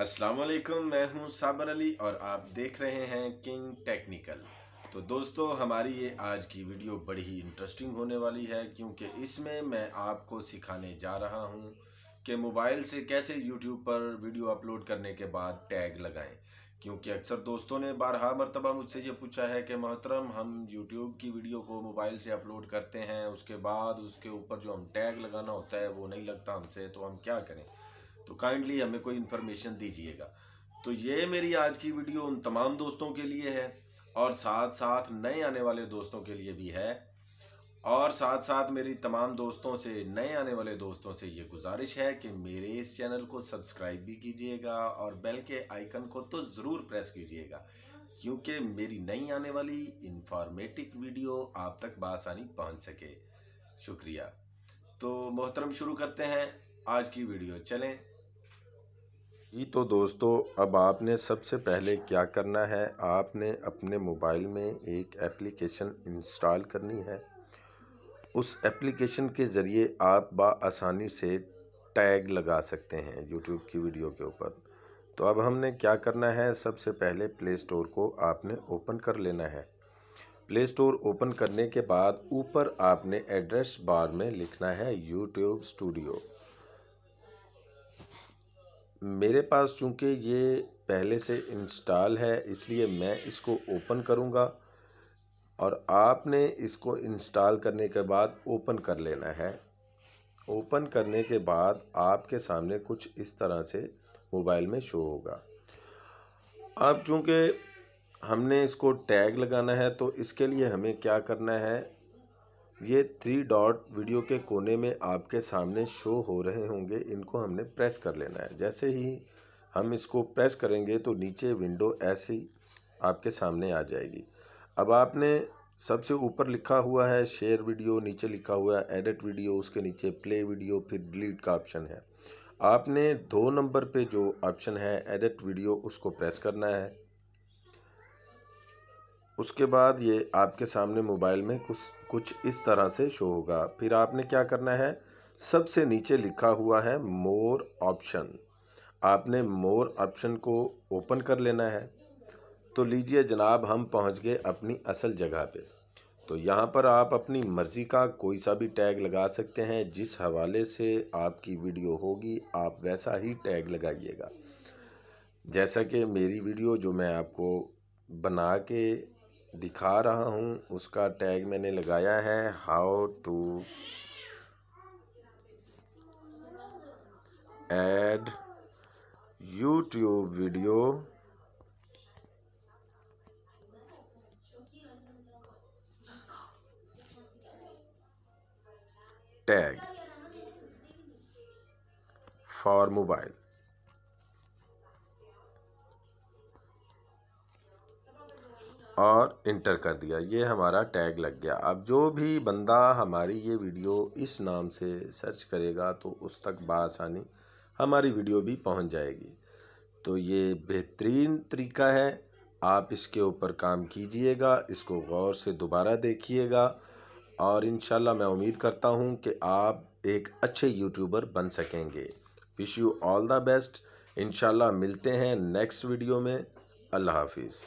अस्सलाम वालेकुम मैं हूं साबर अली और आप देख रहे हैं किंग टेक्निकल तो दोस्तों हमारी ये आज की वीडियो बड़ी ही इंटरेस्टिंग होने वाली है क्योंकि इसमें मैं आपको सिखाने जा रहा हूं कि मोबाइल से कैसे यूट्यूब पर वीडियो अपलोड करने के बाद टैग लगाएं क्योंकि अक्सर दोस्तों ने बारहा मरतबा मुझसे ये पूछा है कि मोहतरम हम यूट्यूब की वीडियो को मोबाइल से अपलोड करते हैं उसके बाद उसके ऊपर जो हम टैग लगाना होता है वो नहीं लगता हमसे तो हम क्या करें तो काइंडली हमें कोई इन्फॉर्मेशन दीजिएगा तो ये मेरी आज की वीडियो उन तमाम दोस्तों के लिए है और साथ साथ नए आने वाले दोस्तों के लिए भी है और साथ साथ मेरी तमाम दोस्तों से नए आने वाले दोस्तों से ये गुजारिश है कि मेरे इस चैनल को सब्सक्राइब भी कीजिएगा और बेल के आइकन को तो ज़रूर प्रेस कीजिएगा क्योंकि मेरी नई आने वाली इंफॉर्मेटिव वीडियो आप तक बासानी पहुंच सके शुक्रिया तो मोहतरम शुरू करते हैं आज की वीडियो चलें जी तो दोस्तों अब आपने सबसे पहले क्या करना है आपने अपने मोबाइल में एक एप्लीकेशन इंस्टॉल करनी है उस एप्लीकेशन के ज़रिए आप आसानी से टैग लगा सकते हैं यूट्यूब की वीडियो के ऊपर तो अब हमने क्या करना है सबसे पहले प्ले स्टोर को आपने ओपन कर लेना है प्ले स्टोर ओपन करने के बाद ऊपर आपने एड्रेस बार में लिखना है यूट्यूब स्टूडियो मेरे पास चूँकि ये पहले से इंस्टॉल है इसलिए मैं इसको ओपन करूँगा और आपने इसको इंस्टॉल करने के बाद ओपन कर लेना है ओपन करने के बाद आपके सामने कुछ इस तरह से मोबाइल में शो होगा अब चूँकि हमने इसको टैग लगाना है तो इसके लिए हमें क्या करना है ये थ्री डॉट वीडियो के कोने में आपके सामने शो हो रहे होंगे इनको हमने प्रेस कर लेना है जैसे ही हम इसको प्रेस करेंगे तो नीचे विंडो ऐसी आपके सामने आ जाएगी अब आपने सबसे ऊपर लिखा हुआ है शेयर वीडियो नीचे लिखा हुआ है एडिट वीडियो उसके नीचे प्ले वीडियो फिर डिलीट का ऑप्शन है आपने दो नंबर पे जो ऑप्शन है एडिट वीडियो उसको प्रेस करना है उसके बाद ये आपके सामने मोबाइल में कुछ कुछ इस तरह से शो होगा फिर आपने क्या करना है सबसे नीचे लिखा हुआ है मोर ऑप्शन आपने मोर ऑप्शन को ओपन कर लेना है तो लीजिए जनाब हम पहुंच गए अपनी असल जगह पे तो यहाँ पर आप अपनी मर्ज़ी का कोई सा भी टैग लगा सकते हैं जिस हवाले से आपकी वीडियो होगी आप वैसा ही टैग लगाइएगा जैसा कि मेरी वीडियो जो मैं आपको बना के दिखा रहा हूं उसका टैग मैंने लगाया है how to add YouTube video tag for mobile और इंटर कर दिया ये हमारा टैग लग गया अब जो भी बंदा हमारी ये वीडियो इस नाम से सर्च करेगा तो उस तक बसानी हमारी वीडियो भी पहुंच जाएगी तो ये बेहतरीन तरीका है आप इसके ऊपर काम कीजिएगा इसको गौर से दोबारा देखिएगा और इन मैं उम्मीद करता हूँ कि आप एक अच्छे यूट्यूबर बन सकेंगे wish you all the best इन मिलते हैं नेक्स्ट वीडियो में अल्लाह हाफिज़